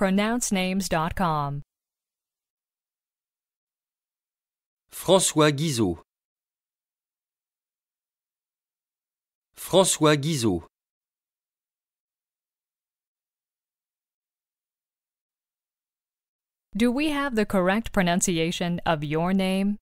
pronouncenames.com. François Guizot. François Guizot. Do we have the correct pronunciation of your name?